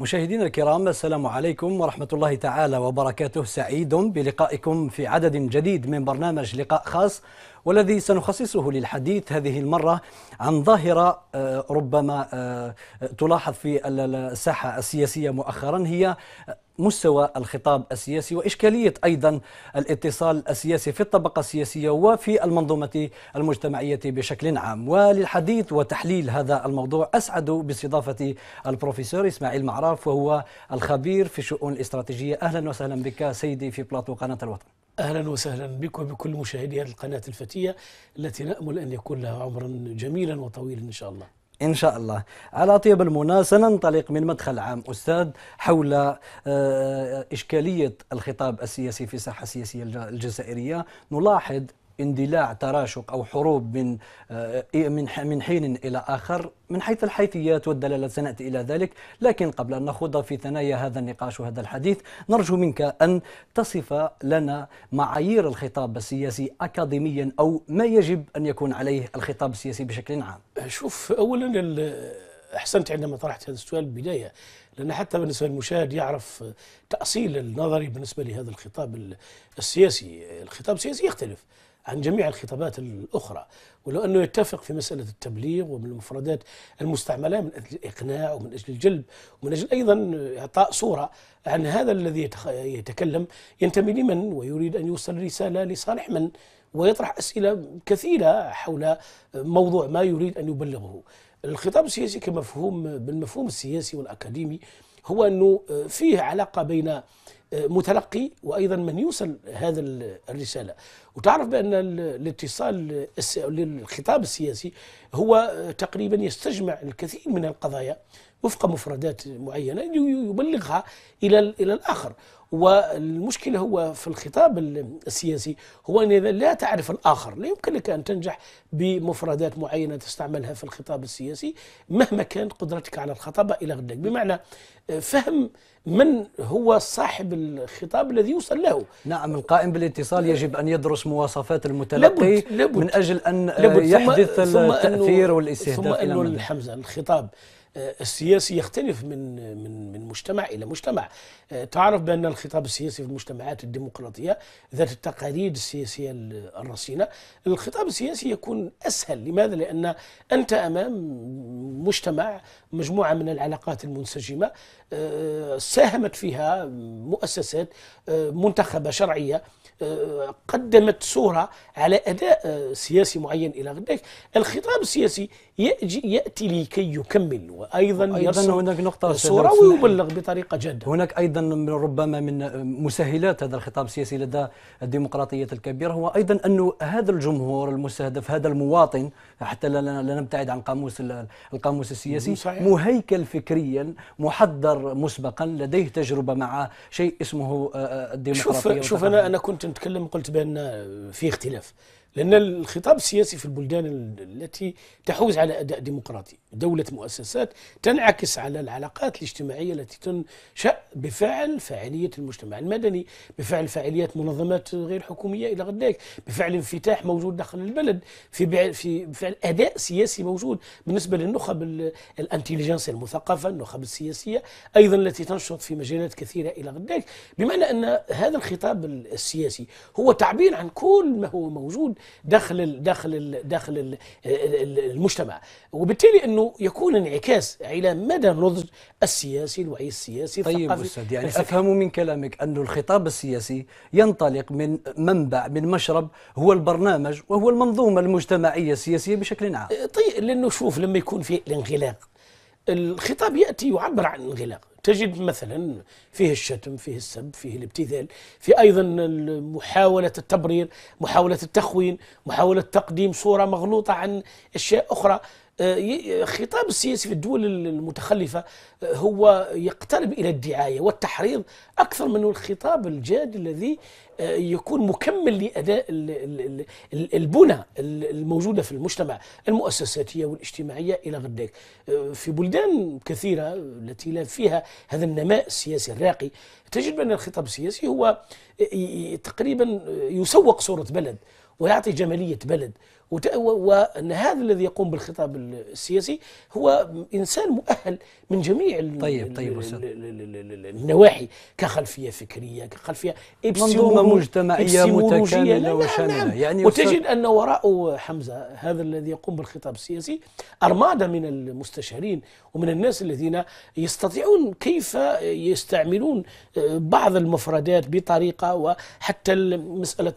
مشاهدينا الكرام السلام عليكم ورحمة الله تعالى وبركاته سعيد بلقائكم في عدد جديد من برنامج لقاء خاص والذي سنخصصه للحديث هذه المرة عن ظاهرة آه، ربما آه، تلاحظ في الساحة السياسية مؤخرا هي مستوى الخطاب السياسي وإشكالية أيضا الاتصال السياسي في الطبقة السياسية وفي المنظومة المجتمعية بشكل عام وللحديث وتحليل هذا الموضوع أسعد باستضافة البروفيسور إسماعيل معراف وهو الخبير في الشؤون الاستراتيجية أهلا وسهلا بك سيدي في بلاطو قناة الوطن أهلا وسهلا بك وبكل مشاهدي هذه القناة الفتية التي نأمل أن يكون لها عمرا جميلا وطويلا إن شاء الله إن شاء الله على طيب المنى سننطلق من مدخل عام أستاذ حول آه، إشكالية الخطاب السياسي في الساحة السياسية الجزائرية نلاحظ اندلاع تراشق او حروب من آه، من من حين الى اخر من حيث الحيثيات والدلالات سناتي الى ذلك، لكن قبل ان نخوض في ثنايا هذا النقاش وهذا الحديث، نرجو منك ان تصف لنا معايير الخطاب السياسي اكاديميا او ما يجب ان يكون عليه الخطاب السياسي بشكل عام. شوف اولا احسنت عندما طرحت هذا السؤال بالبدايه لان حتى بالنسبه للمشاهد يعرف تاصيل النظري بالنسبه لهذا الخطاب السياسي، الخطاب السياسي يختلف. عن جميع الخطابات الأخرى ولو أنه يتفق في مسألة التبليغ ومن المفردات المستعملة من أجل الإقناع ومن أجل الجلب ومن أجل أيضا إعطاء صورة عن هذا الذي يتكلم ينتمي لمن ويريد أن يوصل رسالة لصالح من ويطرح أسئلة كثيرة حول موضوع ما يريد أن يبلغه الخطاب السياسي كمفهوم بالمفهوم السياسي والأكاديمي هو أنه آه، فيه علاقة بين آه، متلقي وايضا من يوصل هذا الرساله وتعرف بان الاتصال للخطاب السياسي هو آه، تقريبا يستجمع الكثير من القضايا وفق مفردات معينه يبلغها الى الى الاخر والمشكلة هو في الخطاب السياسي هو أن إذا لا تعرف الآخر لا يمكن لك أن تنجح بمفردات معينة تستعملها في الخطاب السياسي مهما كانت قدرتك على الخطابة إلى غدك بمعنى آه، فهم من هو صاحب الخطاب الذي يوصل له نعم القائم بالاتصال يجب أن يدرس مواصفات المتلقي لابد لابد من أجل أن لابد يحدث ثم التأثير ثم والاستهداف ثم أنه الحمزة الخطاب السياسي يختلف من من من مجتمع الى مجتمع آه، تعرف بان الخطاب السياسي في المجتمعات الديمقراطيه ذات التقاليد السياسيه الرصينه الخطاب السياسي يكون اسهل لماذا لان انت امام مجتمع مجموعة من العلاقات المنسجمة آه، ساهمت فيها مؤسسات آه، منتخبة شرعية آه، قدمت صورة على أداء سياسي معين إلى غداك الخطاب السياسي يأتي, يأتي لكي يكمل وأيضا, وأيضا هناك نقطة صورة ويبلغ بطريقة جادة هناك أيضا من ربما من مسهلات هذا الخطاب السياسي لدى الديمقراطية الكبيرة هو أيضا أنه هذا الجمهور المستهدف هذا المواطن حتى لا نبتعد عن قاموس القاموس السياسي مهيكل فكريا محضر مسبقا لديه تجربه مع شيء اسمه آه، آه، الديمقراطيه شوف شوف انا انا كنت نتكلم قلت بان آه، في اختلاف لان الخطاب السياسي في البلدان التي تحوز على اداء ديمقراطي دولة مؤسسات تنعكس على العلاقات الاجتماعية التي تنشأ بفعل فاعلية المجتمع المدني بفعل فاعليات منظمات غير حكومية إلى غير ذلك بفعل انفتاح موجود داخل البلد في في بفعل أداء سياسي موجود بالنسبة للنخب الانتليجنس المثقفة النخب السياسية أيضا التي تنشط في مجالات كثيرة إلى غير ذلك بمعنى أن هذا الخطاب السياسي هو تعبير عن كل ما هو موجود داخل داخل داخل المجتمع وبالتالي أنه أنه يكون انعكاس على مدى النضج السياسي الوعي السياسي طيب أستاذ يعني الفكرة. أفهم من كلامك أن الخطاب السياسي ينطلق من منبع من مشرب هو البرنامج وهو المنظومة المجتمعية السياسية بشكل عام أه، طيب لأنه شوف لما يكون في الانغلاق الخطاب يأتي يعبر عن الانغلاق تجد مثلا فيه الشتم فيه السب فيه الابتذال في أيضا محاولة التبرير محاولة التخوين محاولة تقديم صورة مغلوطة عن أشياء أخرى آه، خطاب السياسي في الدول المتخلفة آه، هو يقترب إلى الدعاية والتحريض أكثر من الخطاب الجاد الذي آه، يكون مكمل لأداء البنى الموجودة في المجتمع المؤسساتية والاجتماعية إلى غير ذلك في بلدان كثيرة التي لا فيها هذا النماء السياسي الراقي تجد أن الخطاب السياسي هو تقريبا يسوق صورة بلد ويعطي جمالية بلد وان هذا الذي يقوم بالخطاب السياسي هو انسان مؤهل من جميع طيب طيب النواحي كخلفيه فكريه كخلفيه منظومه مجتمعيه متكامله وشامله نعم. يعني وتجد ان وراء حمزه هذا الذي يقوم بالخطاب السياسي ارماده من المستشارين ومن الناس الذين يستطيعون كيف يستعملون بعض المفردات بطريقه وحتى مساله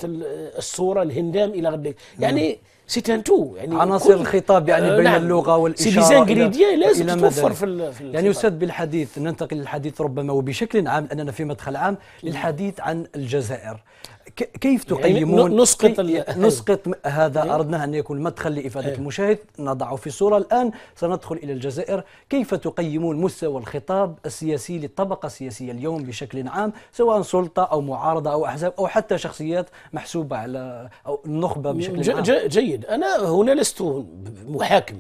الصوره الهندام الى غد يعني نعم. سي ان تو يعني عناصر الخطاب يعني آه، بين نعم اللغه والاشاره سي ديزانغريديان لازم توفر في, في يعني استاذ بالحديث ننتقل للحديث ربما وبشكل عام لاننا في مدخل عام نعم. للحديث عن الجزائر كيف يعني تقيمون يعني نسقط كي إيه. نسقط هذا أيوه. اردنا ان يكون مدخل لافاده إيه. المشاهد نضعه في صوره الان سندخل الى الجزائر كيف تقيمون مستوى الخطاب السياسي للطبقه السياسيه اليوم بشكل عام سواء سلطه او معارضه او احزاب او حتى شخصيات محسوبه على او النخبه بشكل عام جيد انا هنا لست محاكم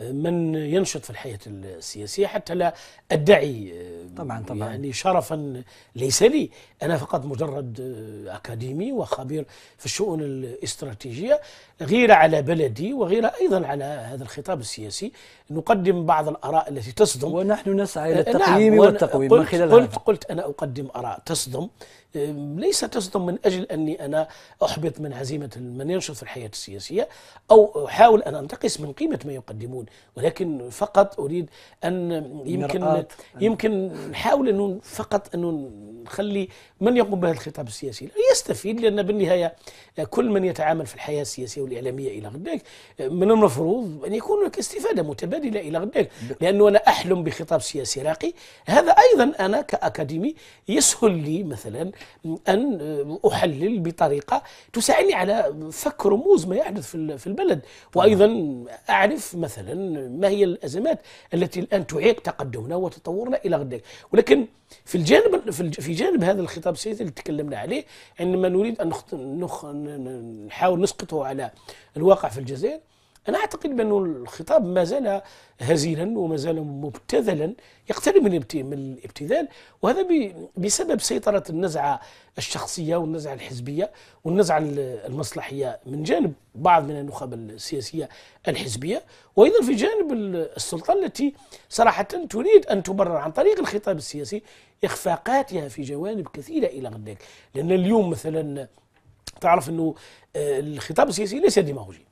من ينشط في الحياة السياسية حتى لا أدعي طبعا طبعا يعني شرفا ليس لي أنا فقط مجرد آه، أكاديمي وخبير في الشؤون الاستراتيجية غيرة على بلدي وغيرة أيضا على هذا الخطاب السياسي نقدم بعض الآراء التي تصدم ونحن نسعى إلى آه، نعم، التقييم نعم والتقويم قلت, من خلال قلت, هذا. قلت أنا أقدم آراء تصدم آه، ليس تصدم من أجل أني أنا أحبط من هزيمة من ينشط في الحياة السياسية أو أحاول أن أنتقص من قيمة ما يقدمون ولكن فقط أريد أن يمكن يمكن نحاول أنه فقط أنه نخلي من يقوم بهذا الخطاب السياسي يستفيد لأن بالنهاية كل من يتعامل في الحياة السياسية الاعلاميه إلى غداك من المفروض أن يكون هناك استفادة متبادلة إلى غداك لأنه أنا أحلم بخطاب سياسي راقي هذا أيضا أنا كأكاديمي يسهل لي مثلا أن أحلل بطريقة تساعدني على فك رموز ما يحدث في البلد وأيضا أعرف مثلا ما هي الأزمات التي الآن تعيق تقدمنا وتطورنا إلى غداك ولكن في الجانب في جانب هذا الخطاب السياسي اللي تكلمنا عليه عندما نريد ان نخ... نحاول نسقطه على الواقع في الجزائر أنا أعتقد بأن الخطاب ما زال هزيلا وما زال مبتذلا يقترب من الابتذال وهذا بسبب سيطرة النزعة الشخصية والنزعة الحزبية والنزعة المصلحية من جانب بعض من النخب السياسية الحزبية وأيضا في جانب السلطة التي صراحة تريد أن تبرر عن طريق الخطاب السياسي إخفاقاتها في جوانب كثيرة إلى غد ذلك لأن اليوم مثلا تعرف انه آه، الخطاب السياسي ليس ديماغوجي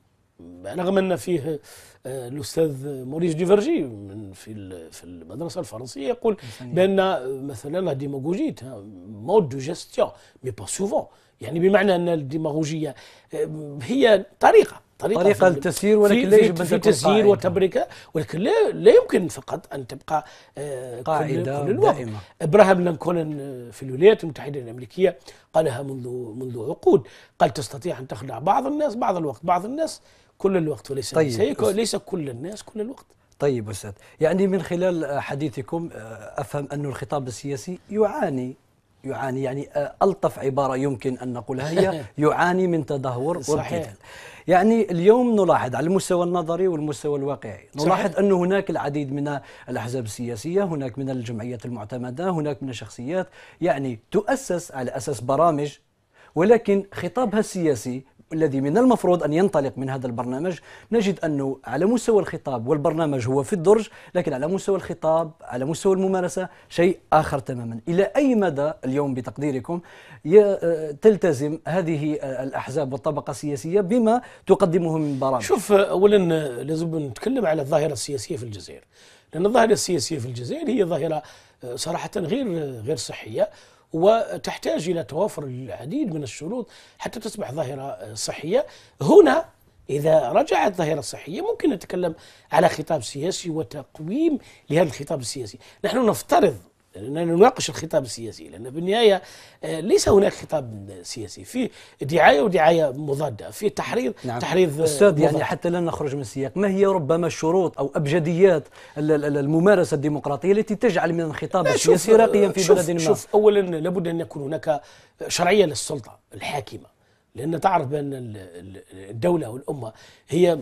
رغم ان فيه آه، الاستاذ موريس ديفرجي في في المدرسه الفرنسيه يقول بان آه، مثلا لا ديماغوجي مود دو جيستيون مي با سوفون يعني بمعنى ان الديماغوجيه هي طريقه طريقة, طريقة للتسيير ولكن لا يجب أن في تسيير وتبركة ولكن لا, لا يمكن فقط أن تبقى آه، قاعدة كل, كل الوقت دائمة. إبراهام لنكولن آه، في الولايات المتحدة الأمريكية قالها منذ منذ عقود قال تستطيع أن تخدع بعض الناس بعض الوقت بعض الناس كل الوقت وليس طيب ليس كل الناس كل الوقت طيب أستاذ يعني من خلال آه، حديثكم أفهم أن الخطاب السياسي يعاني يعاني يعني ألطف عبارة يمكن أن نقولها هي يعاني من تدهور صحيح يعني اليوم نلاحظ على المستوى النظري والمستوى الواقعي نلاحظ صحيح. أن هناك العديد من الأحزاب السياسية هناك من الجمعيات المعتمدة هناك من الشخصيات يعني تؤسس على أساس برامج ولكن خطابها السياسي الذي من المفروض أن ينطلق من هذا البرنامج نجد أنه على مستوى الخطاب والبرنامج هو في الدرج لكن على مستوى الخطاب على مستوى الممارسة شيء آخر تماما إلى أي مدى اليوم بتقديركم آه، تلتزم هذه الأحزاب والطبقة السياسية بما تقدمه من برامج شوف أولا لازم نتكلم على الظاهرة السياسية في الجزائر لأن الظاهرة السياسية في الجزائر هي ظاهرة آه، صراحة غير آه، غير صحية وتحتاج إلى توافر العديد من الشروط حتى تصبح ظاهرة صحية هنا إذا رجعت ظاهره صحيه ممكن نتكلم على خطاب سياسي وتقويم لهذا الخطاب السياسي نحن نفترض لأننا نناقش الخطاب السياسي لأن بالنهاية آه، ليس هناك خطاب سياسي في دعاية ودعاية مضادة في تحريض نعم. تحريض آه، أستاذ يعني حتى لا نخرج من السياق ما هي ربما الشروط أو أبجديات الممارسة الديمقراطية التي تجعل من الخطاب آه، السياسي راقيا في شوف بلد ما شوف أولا لابد أن يكون هناك شرعية للسلطة الحاكمة لأن تعرف بأن الدولة والأمة هي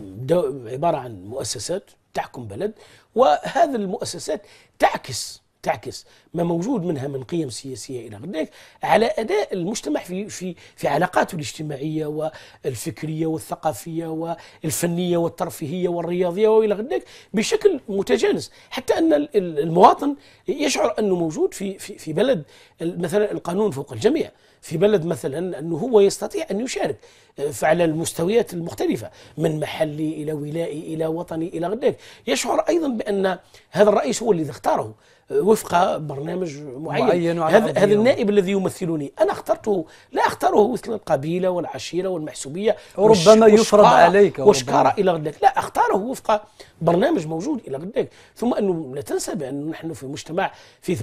عبارة عن مؤسسات تحكم بلد وهذه المؤسسات تعكس تعكس ما موجود منها من قيم سياسيه الى غير ذلك على اداء المجتمع في في في علاقاته الاجتماعيه والفكريه والثقافيه والفنيه والترفيهيه والرياضيه والى غير ذلك بشكل متجانس حتى ان المواطن يشعر انه موجود في في في بلد مثلا القانون فوق الجميع في بلد مثلا أنه هو يستطيع أن يشارك آه، فعلى المستويات المختلفة من محلي إلى ولائي إلى وطني إلى غير يشعر أيضا بأن هذا الرئيس هو الذي اختاره آه، وفق برنامج معين, معين هذا, هذا النائب الذي يمثلني انا اخترته لا اختاره مثل القبيله والعشيره والمحسوبيه ربما يفرض عليك وشكاره الى غداك لا اختاره وفق برنامج موجود الى غداك ثم انه لا تنسى بان نحن في مجتمع في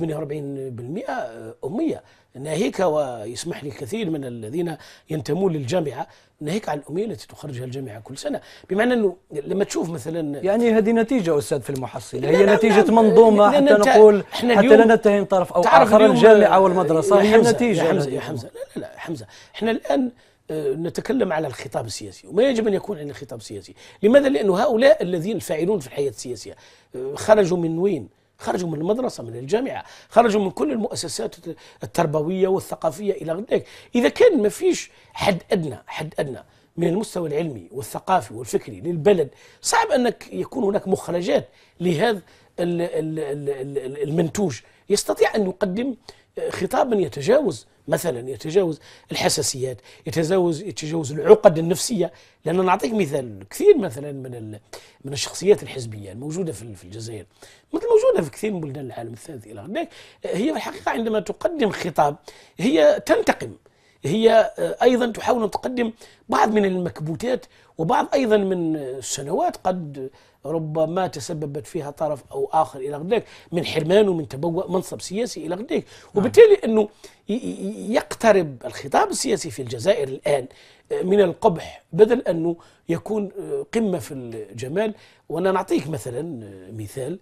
48% آه، اميه ناهيك ويسمح لي الكثير من الذين ينتمون للجامعه ناهيك عن الاميه التي تخرجها الجامعه كل سنه بمعنى انه لما تشوف مثلا يعني هذه نتيجه استاذ في المحصله هي نتيجه نعم منظومه حتى نقول حتى لا نتهم طرف او اخر الجامعه والمدرسه هي نتيجه يا حمزه يا حمزه لا لا, لا حمزه احنا الان آه، نتكلم على الخطاب السياسي وما يجب أن يكون عندنا خطاب سياسي لماذا؟ لانه هؤلاء الذين الفاعلون في الحياة السياسية آه، خرجوا من وين؟ خرجوا من المدرسة من الجامعة خرجوا من كل المؤسسات التربوية والثقافية إلى غير ذلك إذا كان ما فيش حد أدنى حد أدنى من المستوى العلمي والثقافي والفكري للبلد صعب أنك يكون هناك مخرجات لهذا المنتوج يستطيع أن يقدم خطابا يتجاوز مثلا يتجاوز الحساسيات يتجاوز يتجاوز العقد النفسيه لان نعطيك مثال كثير مثلا من من الشخصيات الحزبيه الموجوده في الجزائر مثل موجوده في كثير من بلدان العالم الثالث الى هناك هي في الحقيقه عندما تقدم خطاب هي تنتقم هي آه، ايضا تحاول ان تقدم بعض من المكبوتات وبعض أيضا من السنوات قد ربما تسببت فيها طرف أو آخر إلى غداك من حرمان ومن تبوء منصب سياسي إلى غداك نعم. وبالتالي أنه يقترب الخطاب السياسي في الجزائر الآن آه، من القبح بدل أنه يكون آه، قمة في الجمال وأنا نعطيك مثلا آه، مثال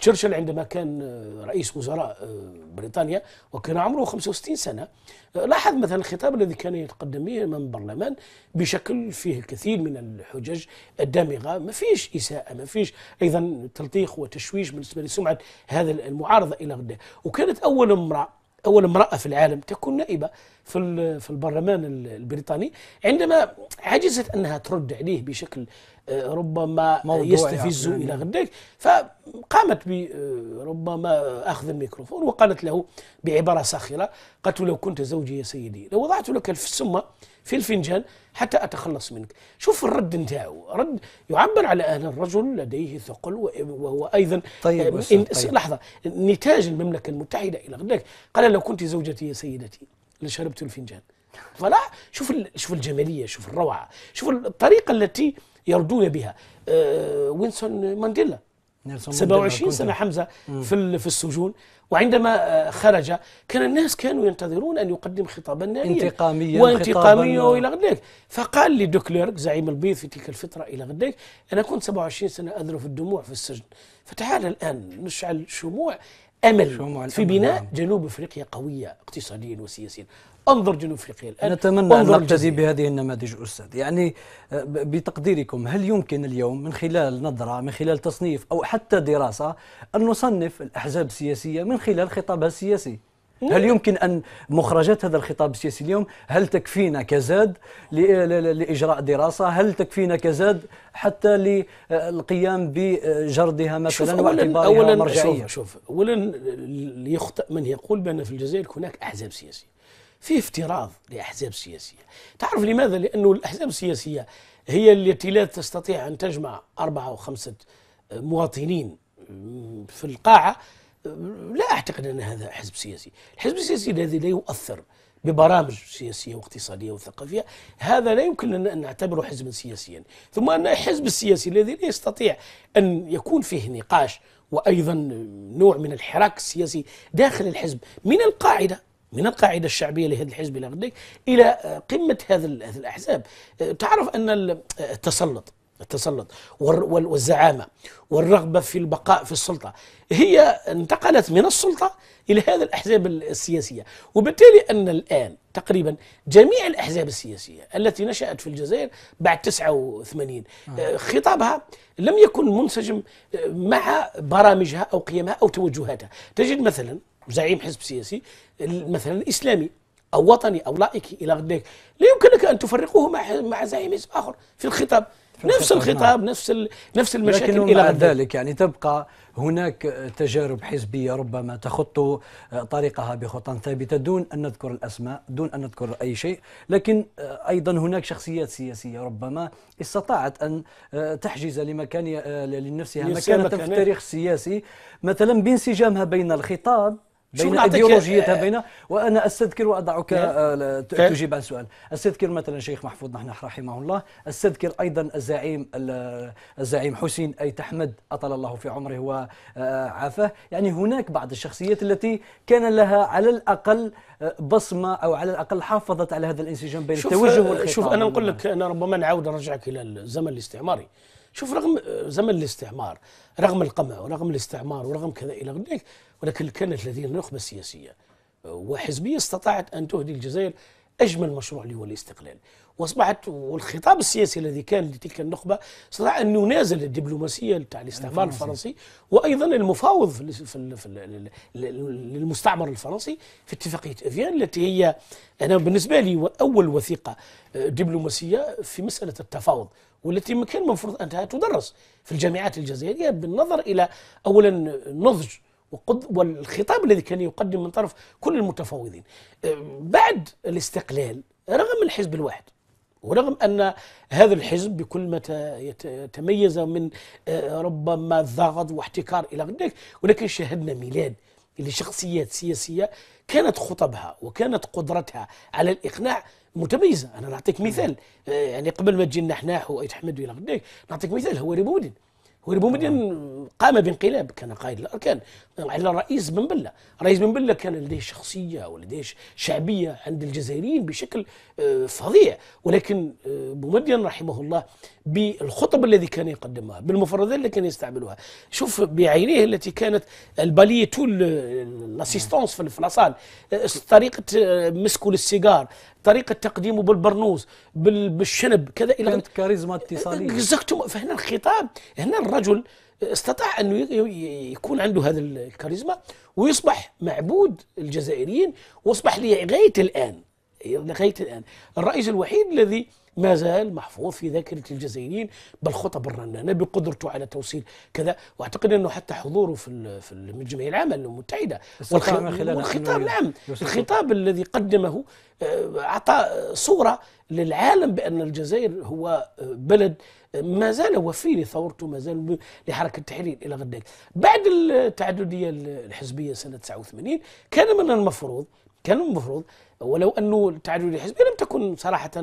تشرشل عندما كان رئيس وزراء بريطانيا وكان عمره 65 سنة لاحظ مثلا الخطاب الذي كان يتقدم به من البرلمان بشكل فيه الكثير من الحجج الدامغه ما فيش اساءه ما فيش ايضا تلطيخ وتشويش بالنسبه لسمعه هذا المعارضه الى غدا وكانت اول امراه اول امراه في العالم تكون نائبه في في البرلمان البريطاني عندما عجزت انها ترد عليه بشكل آه، ربما يستفز يعني. الى غداك فقامت آه، ربما اخذ الميكروفون وقالت له بعباره ساخره قالت لو كنت زوجي يا سيدي لو وضعت لك في السمه في الفنجان حتى أتخلص منك شوف الرد نتاعو رد يعبر على أن الرجل لديه ثقل وهو أيضا طيب, آه، طيب. لحظة نتاج المملكة المتحدة إلى غداك قال لو كنت زوجتي يا سيدتي لشربت الفنجان فلا شوف شوف الجماليه شوف الروعه شوف الطريقه التي يردون بها أه وينسون مانديلا 27 سنة حمزة في في السجون وعندما آه، خرج كان الناس كانوا ينتظرون أن يقدم خطابا ناريا انتقاميا وانتقاميا وإلى غداك فقال لدوكليرك زعيم البيض في تلك الفترة إلى غداك أنا كنت 27 سنة أذرف الدموع في السجن فتعال الآن نشعل شموع أمل في بناء نعم. جنوب أفريقيا قوية اقتصاديا وسياسيا انظر جنوب افريقيا الان نتمنى ان نقتدي بهذه النماذج استاذ يعني آه، بتقديركم هل يمكن اليوم من خلال نظره من خلال تصنيف او حتى دراسه ان نصنف الاحزاب السياسيه من خلال خطابها السياسي هل يمكن ان مخرجات هذا الخطاب السياسي اليوم هل تكفينا كزاد لاجراء دراسه هل تكفينا كزاد حتى للقيام بجردها مثلا واعتبارها مرجعيه شوف شوف اولا يخطئ من يقول بان في الجزائر هناك احزاب سياسيه في افتراض لأحزاب سياسية تعرف لماذا؟ لأنه الأحزاب السياسية هي التي لا تستطيع أن تجمع أربعة أو خمسة مواطنين في القاعة لا أعتقد أن هذا حزب سياسي الحزب السياسي الذي لا يؤثر ببرامج سياسية واقتصادية وثقافية هذا لا يمكن أن نعتبره حزبا سياسيا ثم أن الحزب السياسي الذي لا يستطيع أن يكون فيه نقاش وأيضا نوع من الحراك السياسي داخل الحزب من القاعدة من القاعدة الشعبية لهذا الحزب إلى غدك إلى قمة هذا الأحزاب أه، تعرف أن أه، التسلط التسلط والزعامة والرغبة في البقاء في السلطة هي انتقلت من السلطة إلى هذا الأحزاب السياسية وبالتالي أن الآن تقريبا جميع الأحزاب السياسية التي نشأت في الجزائر بعد 89 أه، خطابها لم يكن منسجم مع برامجها أو قيمها أو توجهاتها تجد مثلا زعيم حزب سياسي مثلا اسلامي او وطني او لائكي الى ذلك لا يمكنك ان تفرقه مع مع زعيم حزب اخر في الخطاب نفس الخطاب نفس نعم. نفس المشاكل الى مع ذلك يعني تبقى هناك تجارب حزبيه ربما تخط طريقها بخطى ثابته دون ان نذكر الاسماء دون ان نذكر اي شيء لكن آه، ايضا هناك شخصيات سياسيه ربما استطاعت ان آه، تحجز لمكان آه، لنفسها مكانه في التاريخ السياسي مثلا بانسجامها بين الخطاب بين ايديولوجيتها آه، بين وانا استذكر وادعك نعم. آه، تجيب عن سؤال استذكر مثلا شيخ محفوظ نحن رحمه الله استذكر ايضا الزعيم الزعيم حسين اي تحمد اطل الله في عمره وعافاه آه، يعني هناك بعض الشخصيات التي كان لها على الاقل بصمه او على الاقل حافظت على هذا الانسجام بين التوجه والخطاب شوف انا نقول لك انا ربما نعاود نرجعك الى الزمن الاستعماري شوف رغم زمن الاستعمار رغم القمع ورغم الاستعمار ورغم كذا الى ذلك ولكن كانت لدينا نخبة سياسية وحزبية استطاعت أن تهدي الجزائر أجمل مشروع اللي هو الاستقلال وأصبحت والخطاب السياسي الذي كان لتلك النخبة استطاع أن ينازل الدبلوماسية تاع الاستعمار الفرنسي وأيضا المفاوض في للمستعمر الفرنسي في اتفاقية افيان التي هي أنا بالنسبة لي أول وثيقة آه، دبلوماسية في مسألة التفاوض والتي كان المفروض أنها تدرس في الجامعات الجزائرية بالنظر إلى أولا نضج والخطاب الذي كان يقدم من طرف كل المتفاوضين بعد الاستقلال رغم الحزب الواحد ورغم أن هذا الحزب بكل ما تميز من أه، ربما ضغط واحتكار إلى ذلك ولكن شاهدنا ميلاد لشخصيات سياسية كانت خطبها وكانت قدرتها على الإقناع متميزة أنا نعطيك مثال أه، يعني قبل ما تجي النحناح وأيت حمد إلى ذلك نعطيك مثال هو ريبودين هو ريبودين نعم. قام بانقلاب كان قائد الأركان على رئيس بن بلة رئيس بن بلة كان لديه شخصية ولديه شعبية عند الجزائريين بشكل آه، فظيع ولكن بومدين آه، رحمه الله بالخطب الذي كان يقدمها بالمفردات التي كان يستعملها شوف بعينيه التي كانت البالية طول الاسيستانس في الفلاصال آه، طريقة مسكه للسيجار طريقة تقديمه بالبرنوز بالشنب كذا إلى كانت كاريزما اتصالية فهنا الخطاب هنا الرجل استطاع أن يكون عنده هذا الكاريزما ويصبح معبود الجزائريين واصبح لغاية الآن لغاية الآن الرئيس الوحيد الذي ما زال محفوظ في ذاكرة الجزائريين بالخطب الرنانة بقدرته على توصيل كذا وأعتقد أنه حتى حضوره في في الجمعية العامة المتحدة والخطاب نعم الخطاب الذي قدمه آه، أعطى صورة للعالم بأن الجزائر هو آه، بلد آه، ما زال وفي لثورته ما زال لحركة التحرير إلى غد ذلك بعد التعددية الحزبية سنة 89 كان من المفروض كان المفروض ولو أنه التعددية الحزبية لم تكن صراحة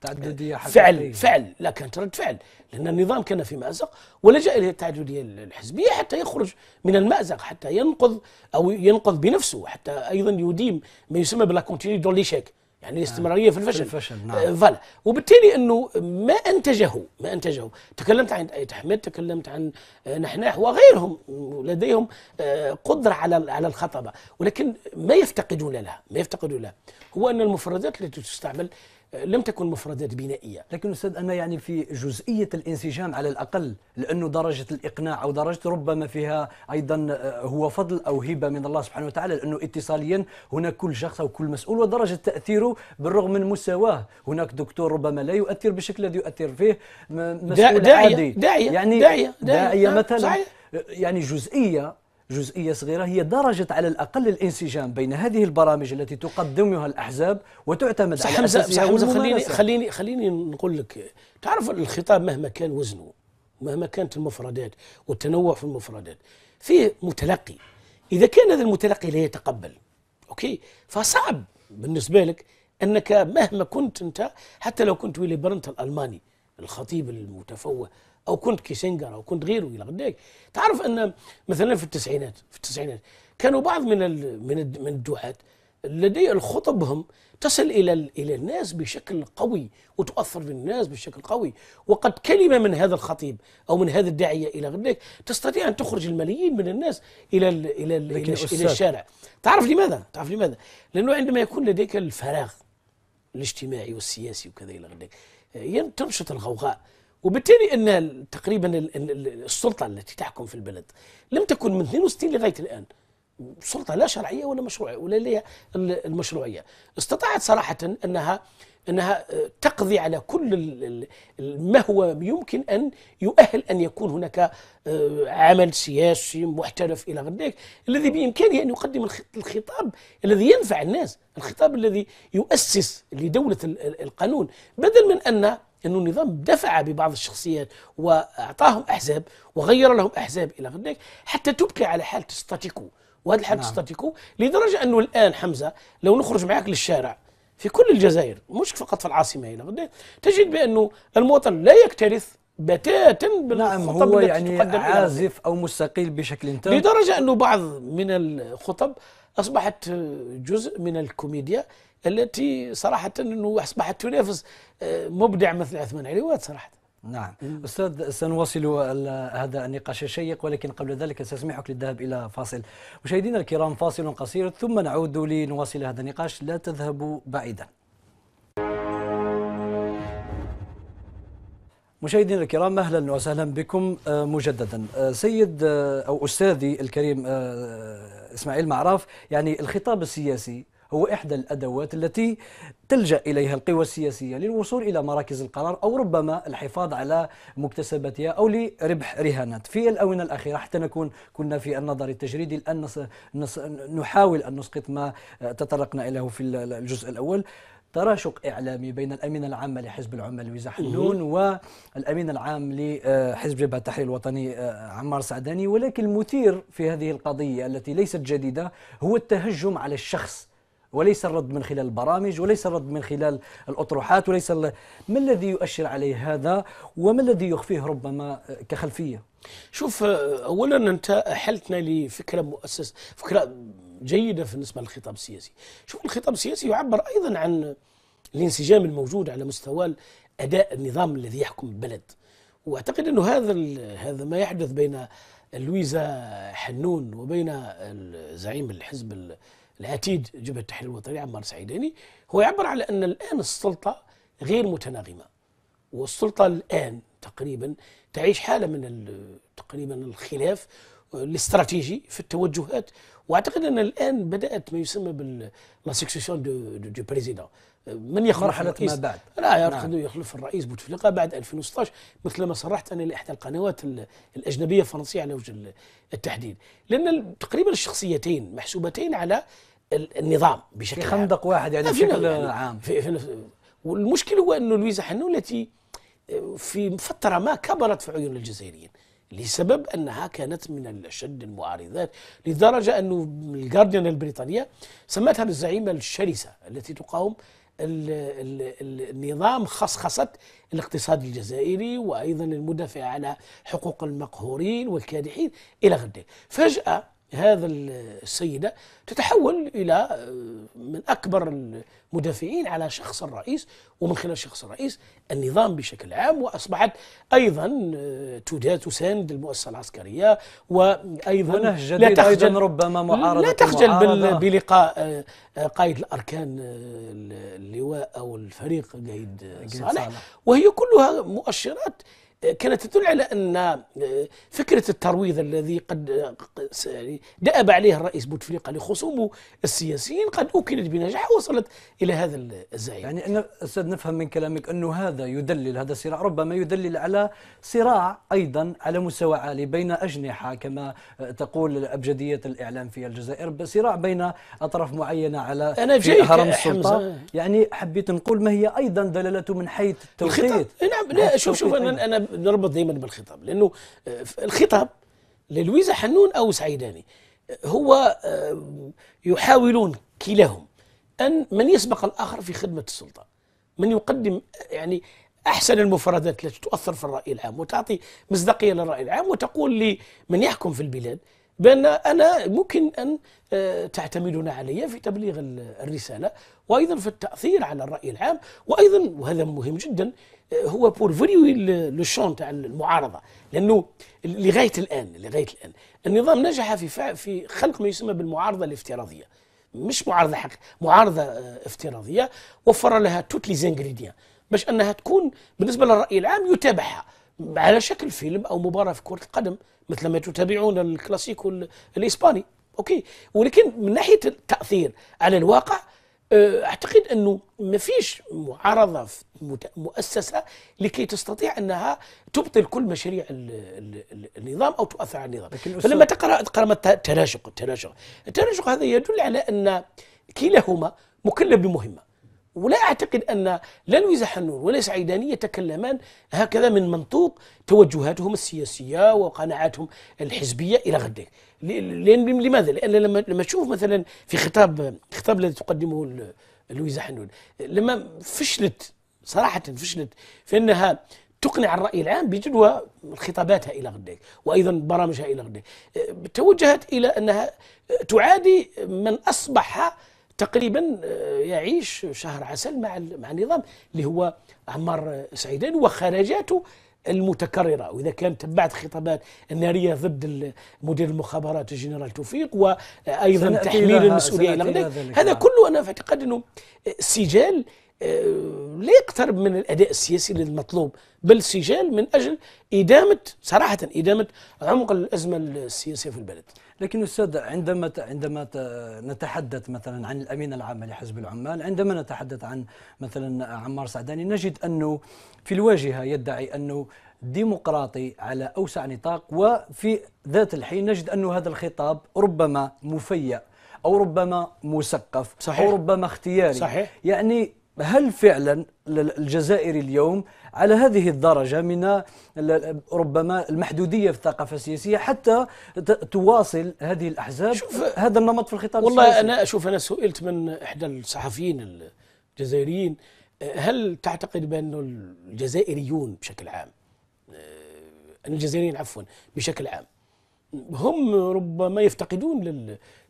تعدديه حقيقيه فعل فعل لا كانت رد فعل لان النظام كان في مازق ولجا اليه التعدديه الحزبيه حتى يخرج من المازق حتى ينقذ او ينقذ بنفسه حتى ايضا يديم ما يسمى بلا كونتيني دون ليشيك يعني نعم. الاستمراريه في الفشل, في الفشل. نعم. آه، فلا وبالتالي انه ما انتجه ما انتجه تكلمت عن ايت احمد تكلمت عن آه، نحناح وغيرهم لديهم آه، قدره على على الخطبه ولكن ما يفتقدون لها ما يفتقدون لها هو ان المفردات التي تستعمل لم تكن مفردات بنائيه لكن استاذ انا يعني في جزئيه الانسجام على الاقل لانه درجه الاقناع او درجه ربما فيها ايضا آه، هو فضل او هبه من الله سبحانه وتعالى لانه اتصاليا هناك كل شخص او كل مسؤول ودرجه تاثيره بالرغم من مساواه هناك دكتور ربما لا يؤثر بالشكل الذي يؤثر فيه مسؤول داعية عادي داعية يعني داعية داعية, داعية مثلا يعني جزئيه جزئية صغيرة هي درجة على الأقل الانسجام بين هذه البرامج التي تقدمها الأحزاب وتعتمد على أساسها حمزة خليني, خليني, خليني نقول لك تعرف الخطاب مهما كان وزنه مهما كانت المفردات والتنوع في المفردات فيه متلقي إذا كان هذا المتلقي لا يتقبل أوكي فصعب بالنسبة لك أنك مهما كنت أنت حتى لو كنت ويلي برنت الألماني الخطيب المتفوه او كنت كيسنجر او كنت غيره الى غداك تعرف ان مثلا في التسعينات في التسعينات كانوا بعض من ال من من الدعاة لدي خطبهم تصل الى الى الناس بشكل قوي وتؤثر بالناس بشكل قوي وقد كلمه من هذا الخطيب او من هذا الداعيه الى غداك تستطيع ان تخرج الملايين من الناس الى الـ الى الـ الى, إلى الشارع تعرف لماذا تعرف لماذا لانه عندما يكون لديك الفراغ الاجتماعي والسياسي وكذا الى غداك تنشط الغوغاء وبالتالي ان تقريبا السلطه التي تحكم في البلد لم تكن من 62 لغايه الان سلطه لا شرعيه ولا مشروعيه ولا لها المشروعيه استطاعت صراحه انها انها آه، تقضي على كل ما هو يمكن ان يؤهل ان يكون هناك آه، عمل سياسي محترف الى غير ذلك الذي بامكانه ان يقدم الخطاب الذي ينفع الناس الخطاب الذي يؤسس لدوله القانون بدل من ان انه النظام دفع ببعض الشخصيات واعطاهم احزاب وغير لهم احزاب الى غير ذلك حتى تبقي على حاله ستاتيكو وهذا الحال نعم. ستاتيكو لدرجه انه الان حمزه لو نخرج معك للشارع في كل الجزائر مش فقط في العاصمه الى غير تجد بانه المواطن لا يكترث بتاتا نعم هو يعني عازف او مستقيل بشكل تام لدرجه انه بعض من الخطب اصبحت جزء من الكوميديا التي صراحة أنه أصبحت تنافس آه، مبدع مثل عثمان علوات صراحة نعم أستاذ سنواصل هذا النقاش الشيق ولكن قبل ذلك سأسمحك للذهاب إلى فاصل مشاهدينا الكرام فاصل قصير ثم نعود لنواصل هذا النقاش لا تذهبوا بعيدا مشاهدينا الكرام اهلا وسهلا بكم آه، مجددا آه، سيد او استاذي الكريم اسماعيل معراف يعني الخطاب السياسي هو إحدى الأدوات التي تلجأ إليها القوى السياسية للوصول إلى مراكز القرار أو ربما الحفاظ على مكتسباتها أو لربح رهانات في الآونة الأخيرة حتى نكون كنا في النظر التجريدي الآن نحاول أن نسقط ما تطرقنا إليه في الجزء الأول تراشق إعلامي بين الأمين العام لحزب العمال ويزا حنون والأمين العام لحزب جبهة التحرير الوطني آه، عمار سعداني ولكن المثير في هذه القضية التي ليست جديدة هو التهجم على الشخص وليس الرد من خلال البرامج وليس الرد من خلال الأطروحات وليس ما الذي يؤشر عليه هذا وما الذي يخفيه ربما كخلفية شوف أولا أنت أحلتنا لفكرة مؤسسة فكرة جيدة بالنسبة للخطاب السياسي شوف الخطاب السياسي يعبر أيضا عن الانسجام الموجود على مستوى أداء النظام الذي يحكم البلد واعتقد انه هذا هذا ما يحدث بين لويزا حنون وبين زعيم الحزب العتيد جبهة التحرير الوطني عمار سعيداني هو يعبر على أن الآن السلطة غير متناغمة والسلطة الآن تقريبا تعيش حالة من تقريبا الخلاف الاستراتيجي في التوجهات واعتقد ان الان بدات ما يسمى بال دو دو بريزيدون من يخلف مرحلة ما بعد لا يركض نعم. يخلف الرئيس بوتفليقة بعد 2016 مثل ما صرحت أنا لإحدى القنوات الأجنبية الفرنسية على وجه التحديد لأن تقريبا الشخصيتين محسوبتين على النظام بشكل في خندق عام. واحد يعني بشكل يعني عام في في والمشكل هو أنه لويزا حنون التي آه، في فترة ما كبرت في عيون الجزائريين لسبب انها كانت من الاشد المعارضات لدرجه انه الجارديان البريطانيه سمتها بالزعيمه الشرسه التي تقاوم النظام خصخصة الاقتصاد الجزائري وأيضا المدافع على حقوق المقهورين والكادحين إلى غد فجأة هذا السيدة تتحول إلى آه، من أكبر المدافعين على شخص الرئيس ومن خلال شخص الرئيس النظام بشكل عام وأصبحت أيضا آه، تساند المؤسسة العسكرية وأيضا لا تخجل أيضا ربما معارضة لا تخجل معارضة بلقاء آه، قائد الأركان اللواء أو الفريق قايد صالح وهي كلها مؤشرات كانت تدل على ان آه، فكره الترويض الذي قد آه، يعني دأب عليه الرئيس بوتفليقه لخصومه السياسيين قد اكلت بنجاح وصلت الى هذا الزعيم. يعني أنا استاذ نفهم من كلامك انه هذا يدلل هذا الصراع ربما يدلل على صراع ايضا على مستوى عالي بين اجنحه كما آه، تقول ابجديه الاعلام في الجزائر صراع بين اطراف معينه على أنا في هرم السلطه يعني حبيت نقول ما هي ايضا دلالته من حيث التوقيت نعم لا شوف شوف انا انا نربط دايما بالخطاب لانه آه، الخطاب للويزا حنون او سعيداني هو آه، يحاولون كلاهم ان من يسبق الاخر في خدمه السلطه من يقدم يعني احسن المفردات التي تؤثر في الراي العام وتعطي مصداقيه للراي العام وتقول لمن يحكم في البلاد بان انا ممكن ان آه، تعتمدون علي في تبليغ الرساله وايضا في التاثير على الراي العام وايضا وهذا مهم جدا هو فريوي لو شون تاع المعارضه لانه لغايه الان لغايه الان النظام نجح في في خلق ما يسمى بالمعارضه الافتراضيه مش معارضه حق معارضه آه، افتراضيه وفر لها توت لي زانغريديان باش انها تكون بالنسبه للراي العام يتابعها على شكل فيلم او مباراه في كره القدم مثل ما تتابعون الكلاسيكو الاسباني اوكي ولكن من ناحيه التاثير على الواقع أه، اعتقد انه ما فيش معارضه مؤسسه لكي تستطيع انها تبطل كل مشاريع النظام او تؤثر على النظام فلما تقرا تقرا التناشق التناشق التناشق هذا يدل على ان كلاهما مكلف بمهمه ولا أعتقد أن لا لويزا حنون ولا سعيداني يتكلمان هكذا من منطوق توجهاتهم السياسية وقناعاتهم الحزبية إلى غد لأن لماذا؟ لأن لما لما تشوف مثلا في خطاب الخطاب الذي تقدمه لويزا حنون لما فشلت صراحة فشلت في أنها تقنع الرأي العام بجدوى خطاباتها إلى غدك وأيضا برامجها إلى غدك توجهت إلى أنها تعادي من أصبح تقريبا آه، يعيش شهر عسل مع مع النظام اللي هو عمار سعيدان وخرجاته المتكرره واذا كان تبعت خطابات الناريه ضد مدير المخابرات الجنرال توفيق وايضا تحميل المسؤوليه الى غدا هذا نعم. كله انا في اعتقاد انه آه، سجال آه، لا يقترب من الاداء السياسي المطلوب بل سجال من اجل ادامه صراحه ادامه عمق الازمه السياسيه في البلد لكن أستاذ عندما عندما نتحدث مثلا عن الأمين العام لحزب العمال عندما نتحدث عن مثلا عمار سعداني نجد أنه في الواجهة يدعي أنه ديمقراطي على أوسع نطاق وفي ذات الحين نجد انه هذا الخطاب ربما مفيأ أو ربما مسقف صحيح. أو ربما اختياري صحيح. يعني هل فعلا الجزائري اليوم على هذه الدرجة من ربما المحدودية في الثقافة السياسية حتى تواصل هذه الأحزاب شوف هذا النمط في الخطاب والله السياسي أنا أشوف أنا سئلت من إحدى الصحفيين الجزائريين هل تعتقد بأن الجزائريون بشكل عام آه، الجزائريين عفوا بشكل عام هم ربما يفتقدون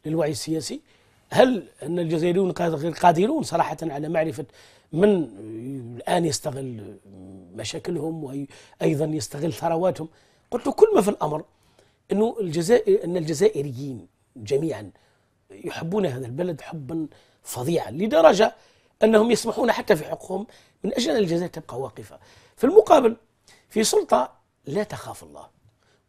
للوعي السياسي هل أن الجزائريون قادرون صراحة على معرفة من الآن يستغل مشاكلهم وأيضا يستغل ثرواتهم قلت له كل ما في الأمر أنه الجزائر أن الجزائريين جميعا يحبون هذا البلد حبا فظيعا لدرجة أنهم يسمحون حتى في حقوقهم من أجل أن الجزائر تبقى واقفة في المقابل في سلطة لا تخاف الله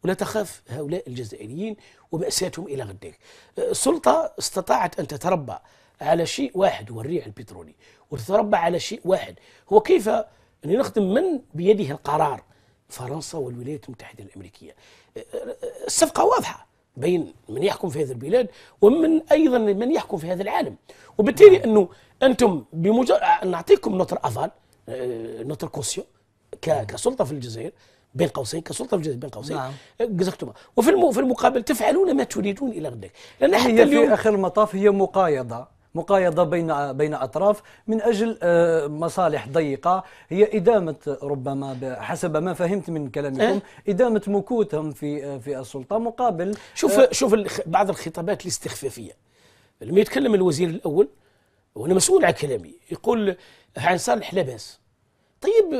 ولا تخاف هؤلاء الجزائريين ومأساتهم إلى ذلك. السلطة استطاعت أن تتربى على شيء واحد هو الريع البترولي وتتربى على شيء واحد هو كيف أن نخدم من بيده القرار فرنسا والولايات المتحدة الأمريكية الصفقة واضحة بين من يحكم في هذه البلاد ومن ايضا من يحكم في هذا العالم وبالتالي نعم. انه انتم بمجرد نعطيكم نوتر افال نوتر كونسيون نعم. كسلطه في الجزائر بين قوسين كسلطه في الجزائر بين قوسين نعم. وفي وفي في المقابل تفعلون ما تريدون الى غدك لان حتى هي يعني اليوم في اخر المطاف هي مقايضه مقايضة بين بين أطراف من أجل آه، مصالح ضيقة هي إدامة ربما حسب ما فهمت من كلامكم أه؟ إدامة مكوتهم في في السلطة مقابل شوف أه شوف بعض الخطابات الاستخفافية لما يتكلم الوزير الأول وأنا مسؤول على كلامي يقول عن صالح لاباس طيب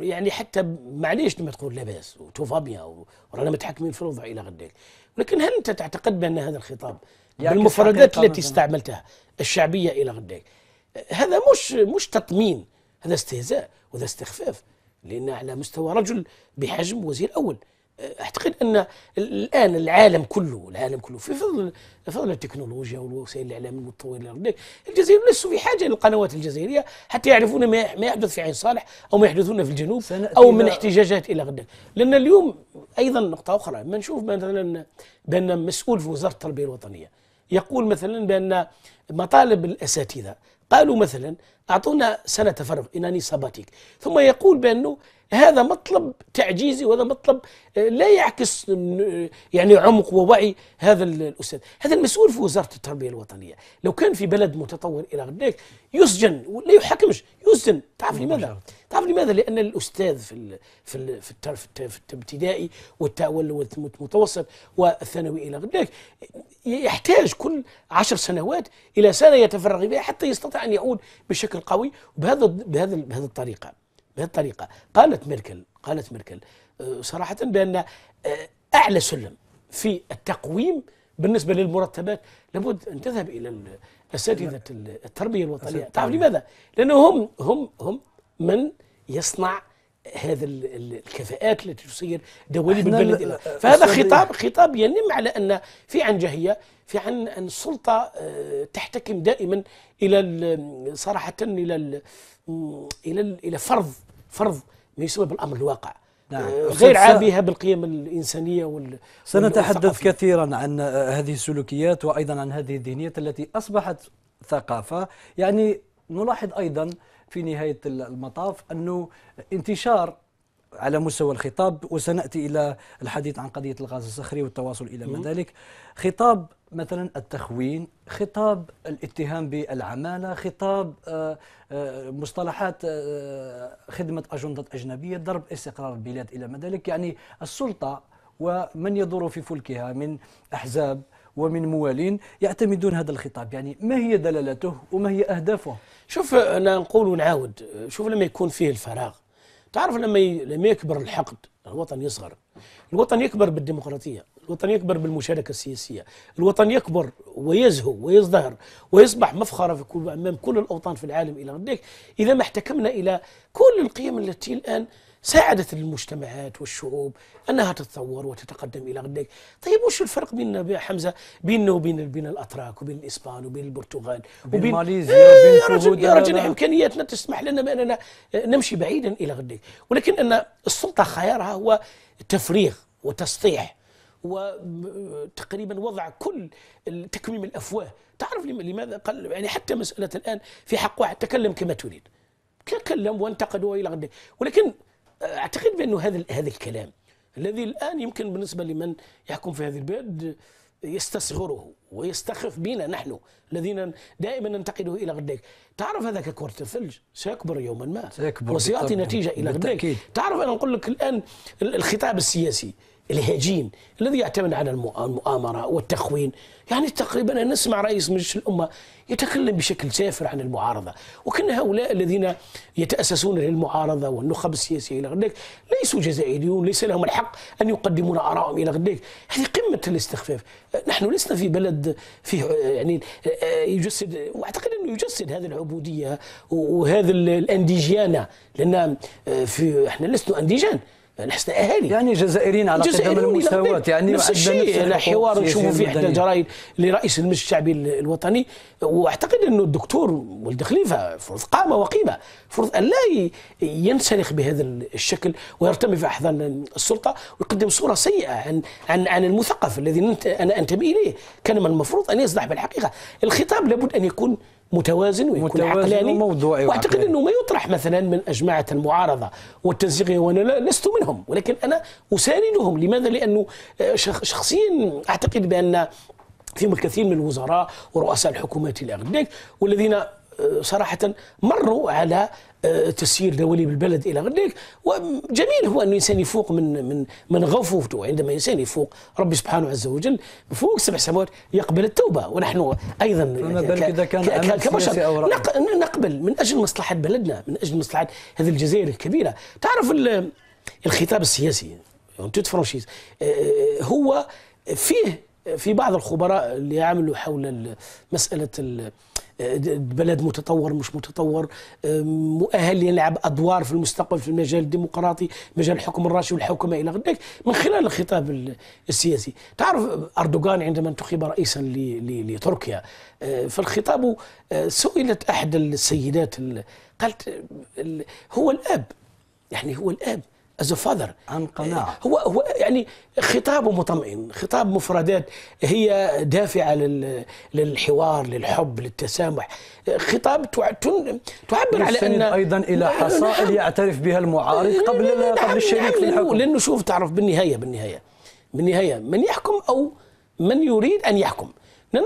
يعني حتى معليش لما تقول لاباس وتوفا بيان ورانا متحكمين في الوضع الى غد ذلك لكن هل انت تعتقد بان هذا الخطاب بالمفردات التي استعملتها الشعبيه الى غد ذلك هذا مش مش تطمين هذا استهزاء وهذا استخفاف لان على مستوى رجل بحجم وزير اول اعتقد ان الان العالم كله العالم كله في فضل فضل التكنولوجيا والوسائل الاعلام المتطوره الجزائر لسه في حاجه للقنوات الجزائريه حتى يعرفون ما يحدث في عين صالح او ما يحدثون في الجنوب او من احتجاجات الى غد لان اليوم ايضا نقطه اخرى ما نشوف مثلا بان مسؤول في وزاره التربيه الوطنيه يقول مثلا بان مطالب الاساتذه قالوا مثلا اعطونا سنه تفرغ انني صباتيك ثم يقول بانه هذا مطلب تعجيزي وهذا مطلب آه، لا يعكس آه، يعني عمق ووعي هذا الاستاذ، هذا المسؤول في وزاره التربيه الوطنيه، لو كان في بلد متطور الى غداك يسجن ولا يحاكمش يسجن، تعرف لماذا؟ تعرف لماذا؟ لان الاستاذ في في في, في الابتدائي والمتوسط والثانوي الى غداك يحتاج كل عشر سنوات الى سنه يتفرغ بها حتى يستطيع ان يعود بشكل قوي بهذا بهذا بهذه الطريقه. بهذه الطريقة قالت ميركل قالت ميركل آه، صراحة بأن آه، أعلى سلم في التقويم بالنسبة للمرتبات لابد أن تذهب إلى أساتذة التربية الوطنية تعرف لماذا؟ لأنه هم هم هم من يصنع هذا الكفاءات التي تصير دواليب البلد آه، فهذا خطاب خطاب ينم على ان في عنجهيه في عن ان السلطه تحتكم دائما الى صراحه الى الى الى فرض فرض ما يسمى بالامر الواقع نعم. آه، غير عابها بالقيم الإنسانية وال سنتحدث كثيرا عن هذه السلوكيات وأيضا عن هذه الذهنيات التي أصبحت ثقافة يعني نلاحظ أيضا في نهاية المطاف أنه انتشار على مستوى الخطاب وسناتي الى الحديث عن قضيه الغاز الصخري والتواصل الى ما ذلك خطاب مثلا التخوين خطاب الاتهام بالعماله خطاب آه، آه، مصطلحات آه، خدمه اجنده اجنبيه ضرب استقرار البلاد الى ما ذلك يعني السلطه ومن يدور في فلكها من احزاب ومن موالين يعتمدون هذا الخطاب يعني ما هي دلالته وما هي أهدافه شوف أنا نقول ونعاود شوف لما يكون فيه الفراغ تعرف لما ي... لما يكبر الحقد الوطن يصغر الوطن يكبر بالديمقراطيه الوطن يكبر بالمشاركه السياسيه الوطن يكبر ويزهو ويزدهر ويصبح مفخره في كل امام كل الاوطان في العالم الى ذلك اذا ما احتكمنا الى كل القيم التي الان ساعدت المجتمعات والشعوب انها تتطور وتتقدم الى غدك طيب وش الفرق بيننا حمزه بيننا وبين بين الاتراك وبين الاسبان وبين البرتغال وبين ماليزيا وبين يا رجل, يا رجل امكانياتنا تسمح لنا باننا نمشي بعيدا الى غدك ولكن ان السلطه خيارها هو تفريغ وتسطيح وتقريبا وضع كل تكميم الافواه تعرف لماذا قال يعني حتى مساله الان في حق واحد تكلم كما تريد تكلم وانتقد والى غدك ولكن اعتقد بانه هذا هذا الكلام الذي الان يمكن بالنسبه لمن يحكم في هذه البلاد يستصغره ويستخف بنا نحن الذين دائما ننتقده الى غداك تعرف هذاك كرة الثلج سيكبر يوما ما سيكبر وسيعطي نتيجه الى غداك تعرف انا نقول لك الان الخطاب السياسي الهجين الذي يعتمد على المؤامرة والتخوين يعني تقريبا أنا نسمع رئيس مجلس الأمة يتكلم بشكل سافر عن المعارضة وكان هؤلاء الذين يتأسسون للمعارضة والنخب السياسية إلى غدك ليسوا جزائريون ليس لهم الحق أن يقدمون آرائهم إلى غدك هذه قمة الاستخفاف نحن لسنا في بلد فيه يعني يجسد وأعتقد أنه يجسد هذه العبودية وهذا الأنديجيانة لأن آه، في احنا لسنا أنديجان نحسن يعني اهالي يعني جزائريين على قدم المساواه يعني نفس الشيء الحوار نشوفوا فيه حتى الجرائد لرئيس المجلس الشعبي الوطني واعتقد انه الدكتور ولد خليفه فرض قامه وقيمه فرض ان لا ينسلخ بهذا الشكل ويرتمي في احضان السلطه ويقدم صوره سيئه عن عن عن المثقف الذي انا انتمي اليه كان من المفروض ان يصدح بالحقيقه الخطاب لابد ان يكون متوازن ويكون متوازن عقلاني وموضوعي واعتقد انه ما يطرح مثلا من اجماعه المعارضه والتنسيق وانا لست منهم ولكن انا اساندهم لماذا؟ لانه آه، شخصيا اعتقد بان فيهم الكثير من الوزراء ورؤساء الحكومات الى غير ذلك والذين آه، صراحة مروا على تسيير دولي بالبلد الى غير ذلك وجميل هو ان الانسان يفوق من من من غفوته عندما الانسان يفوق ربي سبحانه عز وجل فوق سبع سماوات يقبل التوبه ونحن ايضا كبشر نقبل من اجل مصلحه بلدنا من اجل مصلحه هذه الجزائر الكبيره تعرف الخطاب السياسي يعني فرانشيز آه، آه، هو فيه في بعض الخبراء اللي عملوا حول مساله بلد متطور مش متطور مؤهل يلعب ادوار في المستقبل في المجال الديمقراطي مجال الحكم الراشي والحكومه الى غير ذلك من خلال الخطاب السياسي تعرف اردوغان عندما انتخب رئيسا لتركيا أه، في الخطاب أه، سئلت احد السيدات قالت أه، هو الاب يعني هو الاب از father عن قناعه إيه، هو هو يعني خطابه مطمئن خطاب مفردات هي دافعه للحوار للحب للتسامح خطاب تعبر على ان ايضا الى حصائل يعترف بها المعارض قبل قبل الشريك في الحكم لانه شوف تعرف بالنهايه بالنهايه بالنهايه من يحكم او من يريد ان يحكم لان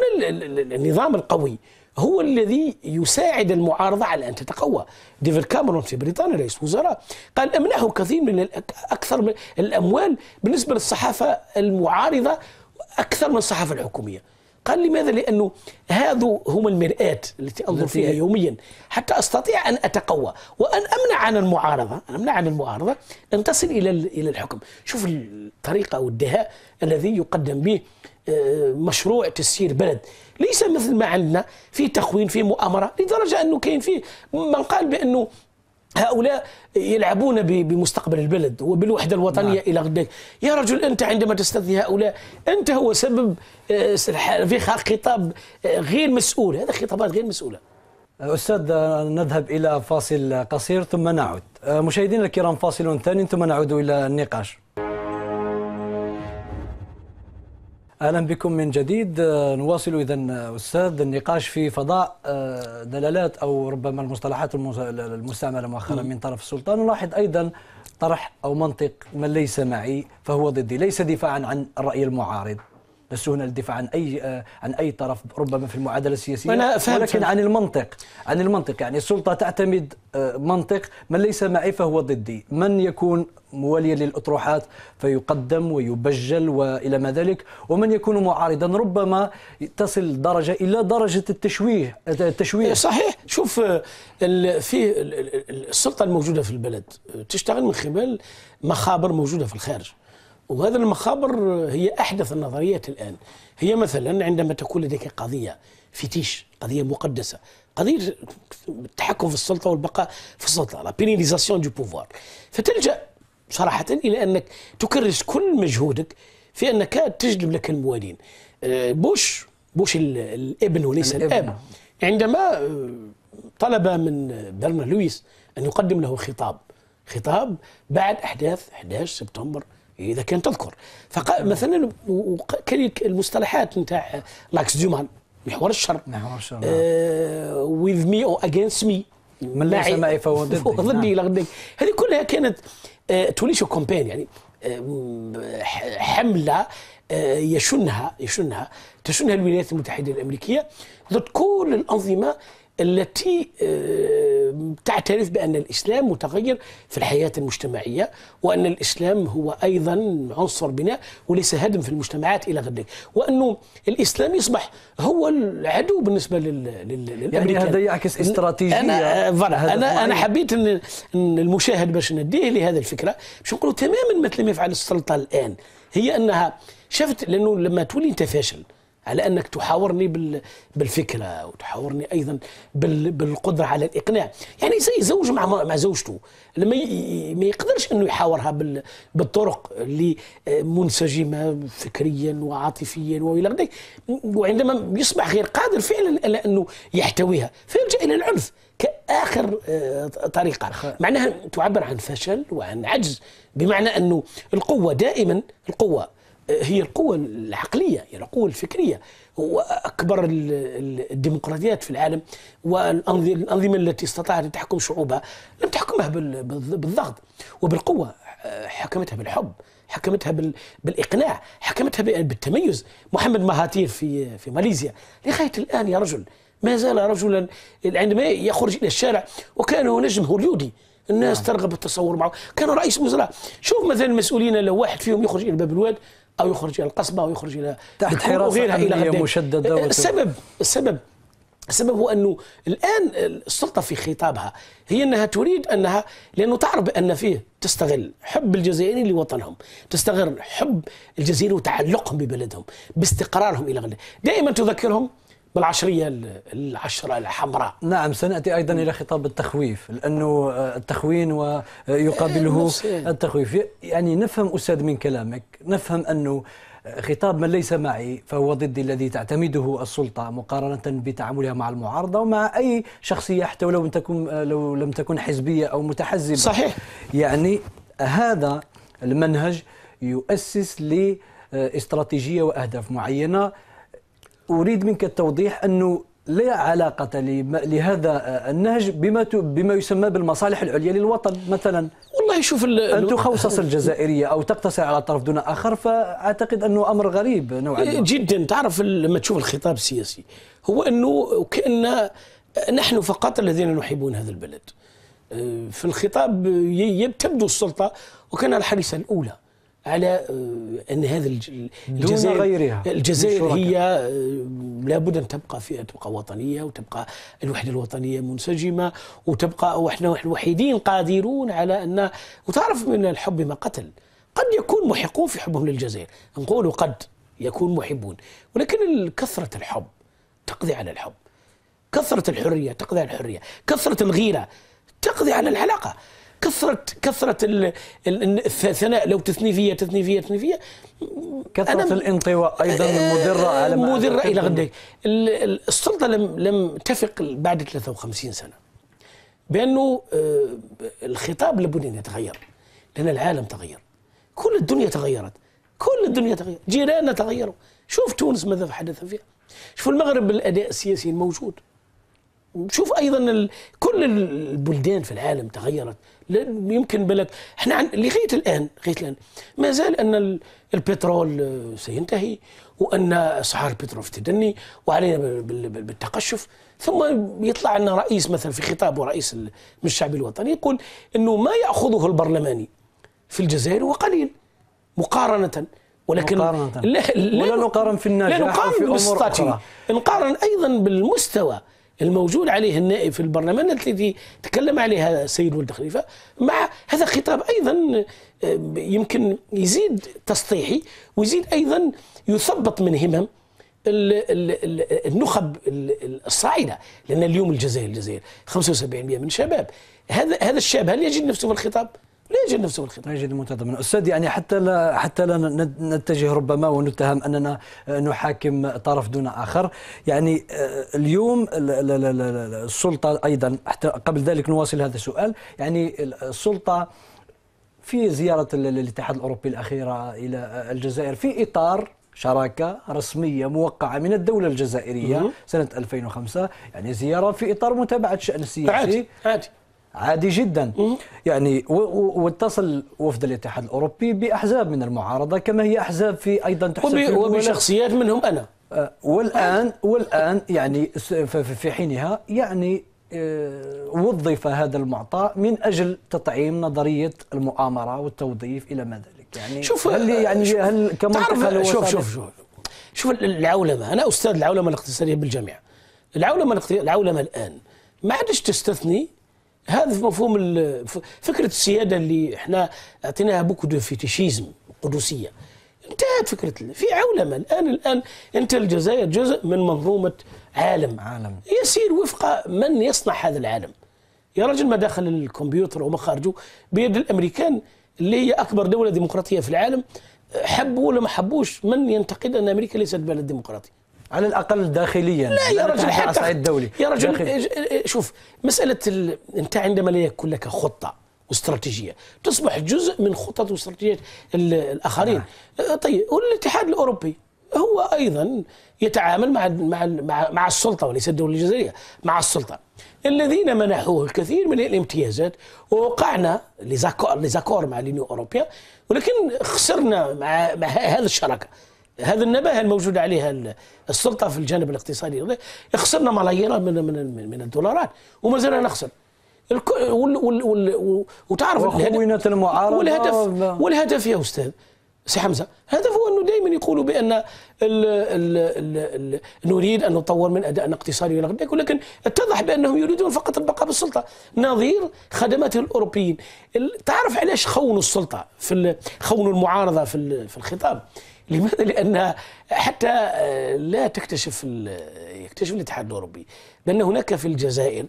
النظام القوي هو الذي يساعد المعارضة على أن تتقوى ديفيد كاميرون في بريطانيا رئيس وزراء قال أمنحوا كثير من أكثر من الأموال بالنسبة للصحافة المعارضة أكثر من الصحافة الحكومية قال لماذا؟ لأنه هذو هم المرآة التي أنظر فيها يوميا حتى أستطيع أن أتقوى وأن أمنع عن المعارضة أمنع عن المعارضة أن تصل إلى إلى الحكم شوف الطريقة والدهاء الذي يقدم به آه، مشروع تسيير بلد ليس مثل ما عندنا في تخوين في مؤامره لدرجه انه كاين فيه من قال بانه هؤلاء يلعبون بمستقبل البلد وبالوحده الوطنيه نعم. الى غد يا رجل انت عندما تستثني هؤلاء انت هو سبب آه، في خطاب آه، غير مسؤول هذا خطابات غير مسؤوله آه، استاذ نذهب الى فاصل قصير ثم نعود مشاهدينا الكرام فاصل ثاني ثم نعود الى النقاش اهلا بكم من جديد آه، نواصل اذا آه، استاذ النقاش في فضاء آه، دلالات او ربما المصطلحات المستعمله مؤخرا من طرف السلطان نلاحظ ايضا طرح او منطق من ليس معي فهو ضدي ليس دفاعا عن الراي المعارض هنا للدفاع عن اي آه، عن اي طرف ربما في المعادله السياسيه أنا ولكن عن المنطق عن المنطق يعني السلطه تعتمد آه، منطق من ليس معي فهو ضدي من يكون مواليا للاطروحات فيقدم ويبجل والى ما ذلك ومن يكون معارضا ربما تصل درجه الى درجه التشويه التشويه صحيح شوف آه، في السلطه الموجوده في البلد تشتغل من خلال مخابر موجوده في الخارج وهذا المخابر هي أحدث النظريات الآن هي مثلا عندما تكون لديك قضية فتيش قضية مقدسة قضية التحكم في السلطة والبقاء في السلطة لا بينيليزاسيون دو بوفوار فتلجأ صراحة إلى أنك تكرس كل مجهودك في أنك تجلب لك الموالين آه، بوش بوش الابن وليس الابن. الاب عندما آه، طلب من برنا لويس ان يقدم له خطاب خطاب بعد احداث 11 سبتمبر إيه، اذا كان تذكر فمثلا نعم. المصطلحات نتاع لاكس ديومان محور الشر نعم، محور الشر ويز مي او اجينست مي من ليس ما فهو ضدي نعم. ضدي هذه كلها كانت آه، توليشو كومبين يعني آه، حمله آه، يشنها يشنها تشنها الولايات المتحده الامريكيه ضد كل الانظمه التي آه، تعترف بأن الإسلام متغير في الحياة المجتمعية وأن الإسلام هو أيضا عنصر بناء وليس هدم في المجتمعات إلى غير ذلك وأنه الإسلام يصبح هو العدو بالنسبة لل يعني هذا يعكس استراتيجية أنا آه، أنا, أنا, أنا حبيت أن المشاهد باش نديه لهذه الفكرة باش نقولوا تماما مثل ما يفعل السلطة الآن هي أنها شفت لأنه لما تولي أنت فاشل على انك تحاورني بالفكره وتحاورني ايضا بالقدره على الاقناع يعني زي زوج مع مع زوجته لما ما يقدرش انه يحاورها بالطرق اللي آه، منسجمه فكريا وعاطفيا والى ذلك وعندما يصبح غير قادر فعلا على انه يحتويها فيلجا الى العنف كاخر آه، طريقه معناها تعبر عن فشل وعن عجز بمعنى انه القوه دائما القوه هي القوة العقلية هي يعني القوة الفكرية وأكبر الديمقراطيات في العالم والأنظمة التي استطاعت أن تحكم شعوبها لم تحكمها بالضغط وبالقوة حكمتها بالحب حكمتها بالإقناع حكمتها بالتميز محمد مهاتير في في ماليزيا لغاية الآن يا رجل ما زال رجلا عندما يخرج إلى الشارع وكان نجم هوليودي الناس نعم. ترغب التصور معه كان رئيس وزراء شوف مثلا المسؤولين لو واحد فيهم يخرج الى باب الواد او يخرج الى القصبه او يخرج الى تحت حراسه الى مشدده السبب أه، السبب السبب هو انه الان السلطه في خطابها هي انها تريد انها لانه تعرف بان فيه تستغل حب الجزائريين لوطنهم، تستغل حب الجزائريين وتعلقهم ببلدهم، باستقرارهم الى غيره، دائما تذكرهم بالعشريه العشره الحمراء. نعم سناتي ايضا الى خطاب التخويف لانه آه، التخوين ويقابله إيه، التخويف يعني نفهم استاذ من كلامك نفهم انه آه، خطاب من ليس معي فهو ضدي الذي تعتمده السلطه مقارنه بتعاملها مع المعارضه ومع اي شخصيه حتى ولو تكون آه، لو لم تكن حزبيه او متحزبه. صحيح. يعني هذا المنهج يؤسس لاستراتيجيه واهداف معينه اريد منك التوضيح انه لا علاقة لهذا النهج بما بما يسمى بالمصالح العليا للوطن مثلا والله شوف أن تخصص الجزائرية أو تقتصر على طرف دون آخر فأعتقد أنه أمر غريب نوعا ما إيه، جدا تعرف لما تشوف الخطاب السياسي هو أنه كأن نحن فقط الذين نحبون هذا البلد آه، في الخطاب تبدو السلطة وكان الحريصة الأولى على آه، ان هذا الجزائر دون غيرها الجزائر هي آه، لابد ان تبقى في تبقى وطنيه وتبقى الوحده الوطنيه منسجمه وتبقى واحنا الوحيدين قادرون على ان وتعرف من الحب ما قتل قد يكون محقون في حبهم للجزائر نقول قد يكون محبون ولكن كثره الحب تقضي على الحب كثره الحريه تقضي على الحريه كثره الغيره تقضي على العلاقه كثره كثره الثناء لو تثني فيا تثني فيا تثني فيا كثره الانطواء ايضا المدره آه، على مضره الى غد السلطه لم لم تفق بعد 53 سنه بانه آه، الخطاب لابد ان يتغير لان العالم تغير كل الدنيا تغيرت كل الدنيا تغيرت جيراننا تغيروا شوف تونس ماذا حدث فيها شوف المغرب الاداء السياسي الموجود شوف ايضا كل البلدان في العالم تغيرت لا يمكن بالك احنا عن... لغايه الان لغايه الان ما زال ان البترول آه، سينتهي وان اسعار البترول في تدني وعلينا بالتقشف ثم يطلع لنا رئيس مثلا في خطابه رئيس من الشعب الوطني يقول انه ما ياخذه البرلماني في الجزائر هو قليل مقارنه ولكن مقارنة. لا, لا, ولا نقارن في النجاح لا نقارن بالستاتي نقارن ايضا بالمستوى الموجود عليه النائب في البرلمان الذي تكلم عليها السيد ولد خليفه مع هذا خطاب ايضا آه، يمكن يزيد تسطيحي ويزيد ايضا يثبط من همم النخب الصاعده لان اليوم الجزائر الجزائر 75% من الشباب هذا هذا الشاب هل يجد نفسه في الخطاب؟ لا يجد نفسه الخطاب لا يجد منتظما استاذ يعني حتى لا حتى لا نتجه ربما ونتهم اننا آه، نحاكم طرف دون اخر يعني آه، اليوم السلطه ايضا حتى قبل ذلك نواصل هذا السؤال يعني السلطه في زياره الاتحاد الاوروبي الاخيره الى آه، الجزائر في اطار شراكة رسمية موقعة من الدولة الجزائرية سنة 2005 يعني زيارة في إطار متابعة الشأن السياسي عادي عادي عادي جدا يعني واتصل وفد الاتحاد الاوروبي باحزاب من المعارضه كما هي احزاب في ايضا تحسب وبشخصيات منهم انا آه، والان والان يعني في حينها يعني آه، وظف هذا المعطى من اجل تطعيم نظريه المؤامره والتوظيف الى ما ذلك يعني شوف هل يعني شوف هل شوف, شوف شوف شوف شوف العولمه انا استاذ العولمه الاقتصاديه بالجامعه العولمه العولمه الان ما عادش تستثني هذا في مفهوم فكره السياده اللي احنا اعطيناها بوكو دو فيتيشيزم القدسية انتهت فكره في عولمه الان الان انت الجزائر جزء من منظومه عالم عالم يسير وفق من يصنع هذا العالم يا رجل ما داخل الكمبيوتر وما خارجه بيد الامريكان اللي هي اكبر دوله ديمقراطيه في العالم حبوا ولا ما حبوش من ينتقد ان امريكا ليست بلد ديمقراطي على الاقل داخليا لا يا رجل حتى على الصعيد الدولي يا رجل داخل. شوف مساله ال... انت عندما لا يكون لك خطه واستراتيجيه تصبح جزء من خطط واستراتيجيات الاخرين نعم. آه. طيب والاتحاد الاوروبي هو ايضا يتعامل مع مع مع, السلطه وليس الدوله الجزائريه مع السلطه الذين منحوه الكثير من الامتيازات ووقعنا لزاكور مع لينيو اوروبيا ولكن خسرنا مع, مع هذه الشراكه هذا النباهه الموجوده عليها السلطه في الجانب الاقتصادي خسرنا ملايير من من من الدولارات وما زلنا نخسر وال وال وال وتعرف وخونة المعارضه والهدف والهدف يا استاذ سي حمزه الهدف هو انه دائما يقولوا بان الـ الـ الـ الـ نريد ان نطور من ادائنا الاقتصادي الى غير ولكن اتضح بانهم يريدون فقط البقاء بالسلطه نظير خدمات الاوروبيين تعرف علاش خونوا السلطه في خونوا المعارضه في في الخطاب لماذا؟ لأن حتى آه، لا تكتشف يكتشف الاتحاد الأوروبي بأن هناك في الجزائر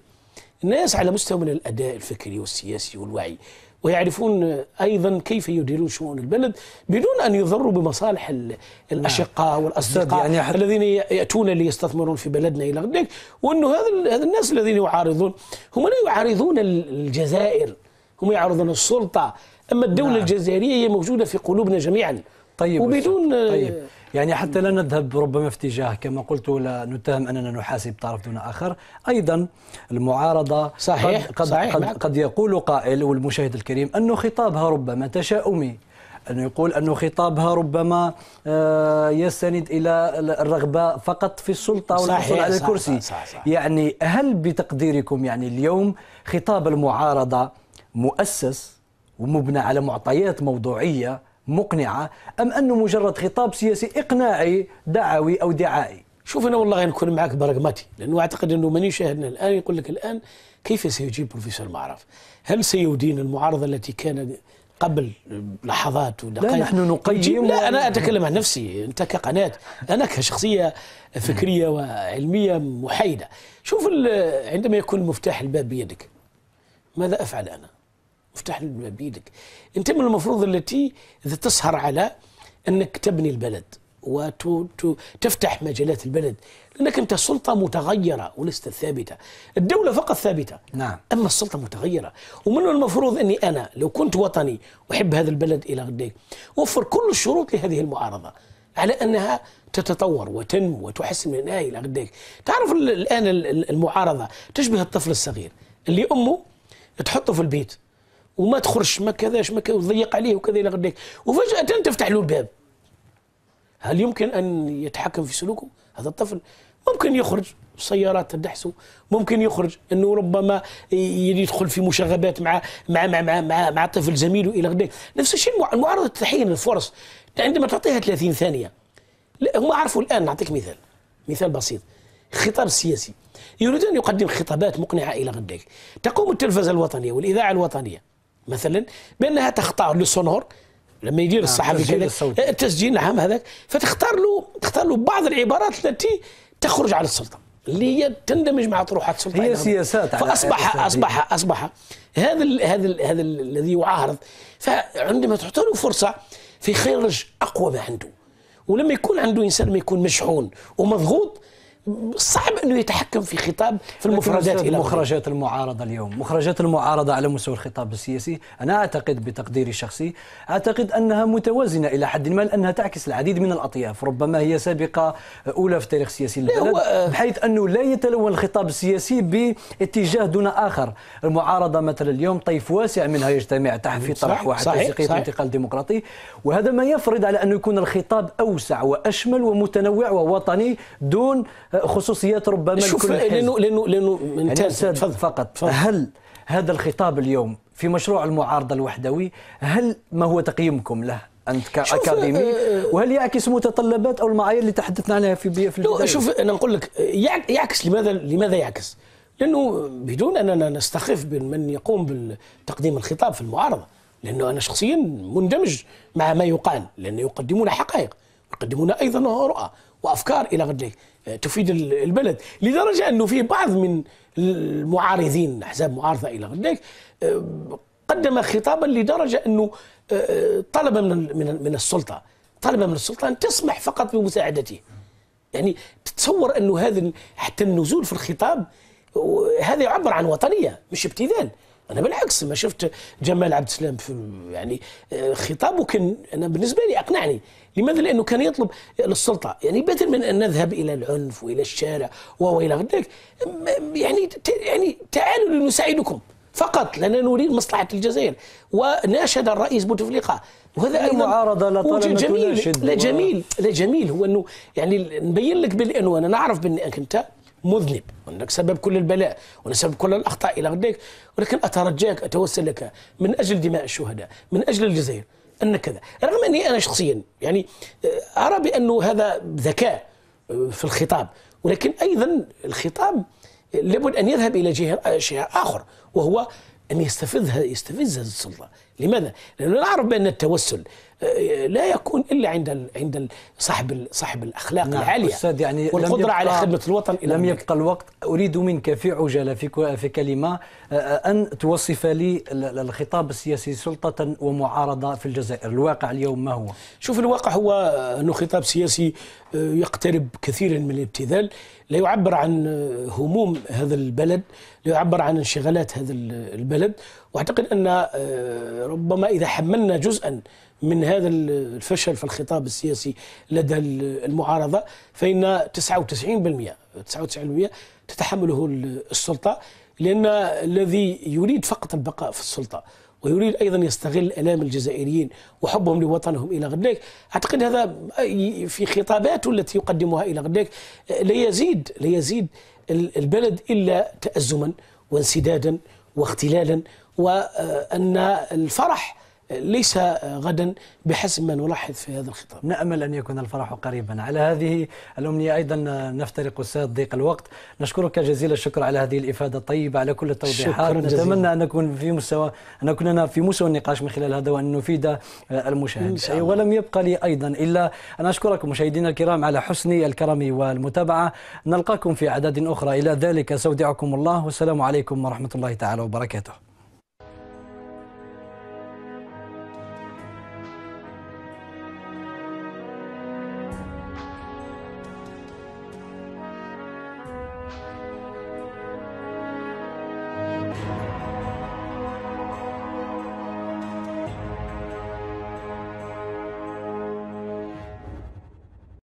ناس على مستوى من الأداء الفكري والسياسي والوعي ويعرفون أيضا كيف يديرون شؤون البلد بدون أن يضروا بمصالح نعم. الأشقاء والأصدقاء يعني الذين يأتون ليستثمرون في بلدنا إلى غير ذلك وأن هذا الناس الذين يعارضون هم لا يعارضون الجزائر هم يعارضون السلطة أما الدولة نعم. الجزائرية هي موجودة في قلوبنا جميعا طيب وبدون آه، طيب. يعني حتى لا نذهب ربما في اتجاه كما قلت لا نتهم اننا نحاسب طرف دون اخر ايضا المعارضه صحيح قد قد, صحيح قد, قد يقول قائل والمشاهد الكريم انه خطابها ربما تشاؤمي انه يقول انه خطابها ربما آه، يستند الى الرغبه فقط في السلطه والحصول على الكرسي صح صح صح يعني هل بتقديركم يعني اليوم خطاب المعارضه مؤسس ومبنى على معطيات موضوعية مقنعة أم أنه مجرد خطاب سياسي إقناعي دعوي أو دعائي شوف أنا والله نكون معك براغماتي لأنه أعتقد أنه من يشاهدنا الآن يقول لك الآن كيف سيجيب بروفيسور معرف هل سيدين المعارضة التي كان قبل لحظات ودقائق لا نحن نقيم لا انا اتكلم عن نفسي انت كقناه انا كشخصيه فكريه وعلميه محايده شوف عندما يكون مفتاح الباب بيدك ماذا افعل انا؟ افتح لي الباب بيدك انت من المفروض التي اذا تسهر على انك تبني البلد وتفتح مجالات البلد لانك انت سلطه متغيره ولست ثابته الدوله فقط ثابته نعم اما السلطه متغيره ومن المفروض اني انا لو كنت وطني احب هذا البلد الى غدي وفر كل الشروط لهذه المعارضه على انها تتطور وتنمو وتحسن من الى غديك تعرف الان المعارضه تشبه الطفل الصغير اللي امه تحطه في البيت وما تخرجش ما كذاش ما وضيق عليه وكذا الى غير وفجاه تفتح له الباب هل يمكن ان يتحكم في سلوكه هذا الطفل ممكن يخرج السيارات تدحسه ممكن يخرج انه ربما يدخل في مشاغبات مع مع مع مع مع, مع طفل زميله الى غير نفس الشيء المعارضه تحين الفرص عندما تعطيها 30 ثانيه هم عرفوا الان نعطيك مثال مثال بسيط خطاب سياسي يريد ان يقدم خطابات مقنعه الى غداك تقوم التلفزه الوطنيه والاذاعه الوطنيه مثلا بانها تختار له سونور لما يدير الصحفي آه، كذا التسجيل آه، نعم هذاك فتختار له تختار له بعض العبارات التي تخرج على السلطه اللي هي تندمج مع طروحات السلطه هي سياسات فاصبح أصبح, اصبح اصبح هذا الـ هذا الـ هذا الذي يعارض فعندما تحط له فرصه فيخرج اقوى ما عنده ولما يكون عنده انسان ما يكون مشحون ومضغوط صعب انه يتحكم في خطاب في المفردات الى مخرجات المعارضه اليوم مخرجات المعارضه على مستوى الخطاب السياسي انا اعتقد بتقديري الشخصي اعتقد انها متوازنه الى حد ما لانها تعكس العديد من الاطياف ربما هي سابقه اولى في التاريخ السياسي هو... بحيث انه لا يتلون الخطاب السياسي باتجاه دون اخر المعارضه مثلا اليوم طيف واسع منها يجتمع تحت في طرح واحد توثيقيه انتقال ديمقراطي وهذا ما يفرض على انه يكون الخطاب اوسع واشمل ومتنوع ووطني دون خصوصيات ربما شوف لانه لانه لانه يعني تفضل فقط تفضل. هل هذا الخطاب اليوم في مشروع المعارضه الوحدوي هل ما هو تقييمكم له انت كاكاديمي آه، آه، آه. وهل يعكس متطلبات او المعايير اللي تحدثنا عنها في في البدايه شوف انا نقول لك يعكس لماذا لماذا يعكس لانه بدون اننا نستخف من يقوم بتقديم الخطاب في المعارضه لانه انا شخصيا مندمج مع ما يقال لانه يقدمون حقائق يقدمون ايضا رؤى وافكار الى غد ذلك تفيد البلد لدرجه انه في بعض من المعارضين احزاب معارضه الى غير ذلك آه، قدم خطابا لدرجه انه آه، آه، طلب من من السلطه طلب من السلطه ان تسمح فقط بمساعدته يعني تتصور انه هذا حتى النزول في الخطاب هذا يعبر عن وطنيه مش ابتذال انا بالعكس ما شفت جمال عبد السلام في يعني آه، خطابه كان انا بالنسبه لي اقنعني لماذا لانه كان يطلب للسلطه يعني بدل من ان نذهب الى العنف والى الشارع والى غير ذلك يعني يعني تعالوا لنساعدكم فقط لان نريد مصلحه الجزائر وناشد الرئيس بوتفليقه وهذا ايضا معارضه لطالما جميل لا جميل لا جميل هو انه يعني نبين لك بانه انا نعرف بانك انت مذنب وأنك سبب كل البلاء وانك سبب كل الأخطاء إلى غير ولكن أترجاك أتوسل لك من أجل دماء الشهداء من أجل الجزائر أن كذا رغم أني أنا شخصيا يعني آه، أرى بأنه هذا ذكاء آه، في الخطاب ولكن أيضا الخطاب آه، لابد أن يذهب إلى جهه شيء آخر وهو أن يستفز يستفز السلطة لماذا؟ لأنه نعرف بأن التوسل لا يكون الا عند عند صاحب صاحب الاخلاق نعم العاليه أستاذ يعني والقدره على خدمه الوطن الى لم يبقى الوقت اريد منك في عجاله في في كلمه آه، آه، ان توصف لي الخطاب السياسي سلطه ومعارضه في الجزائر الواقع اليوم ما هو شوف الواقع هو انه خطاب سياسي آه، يقترب كثيرا من الابتذال لا يعبر عن هموم هذا البلد لا يعبر عن انشغالات هذا البلد واعتقد ان ربما اذا حملنا جزءا من هذا الفشل في الخطاب السياسي لدى المعارضة فإن 99% 99% تتحمله السلطة لأن الذي يريد فقط البقاء في السلطة ويريد ايضا يستغل الام الجزائريين وحبهم لوطنهم الى غداك اعتقد هذا في خطاباته التي يقدمها الى غداك لا يزيد لا يزيد البلد الا تازما وانسدادا واختلالا وان الفرح ليس غدا بحسب ما نلاحظ في هذا الخطاب نأمل أن يكون الفرح قريبا على هذه الأمنية أيضا نفترق أستاذ ضيق الوقت نشكرك جزيل الشكر على هذه الإفادة الطيبة على كل التوضيحات نتمنى أن نكون في مستوى أن نكون في مستوى النقاش من خلال هذا وأن نفيد آه، المشاهد ولم يبقى لي أيضا إلا أن أشكركم مشاهدينا الكرام على حسن الكرم والمتابعة نلقاكم في أعداد أخرى إلى ذلك استودعكم الله والسلام عليكم ورحمة الله تعالى وبركاته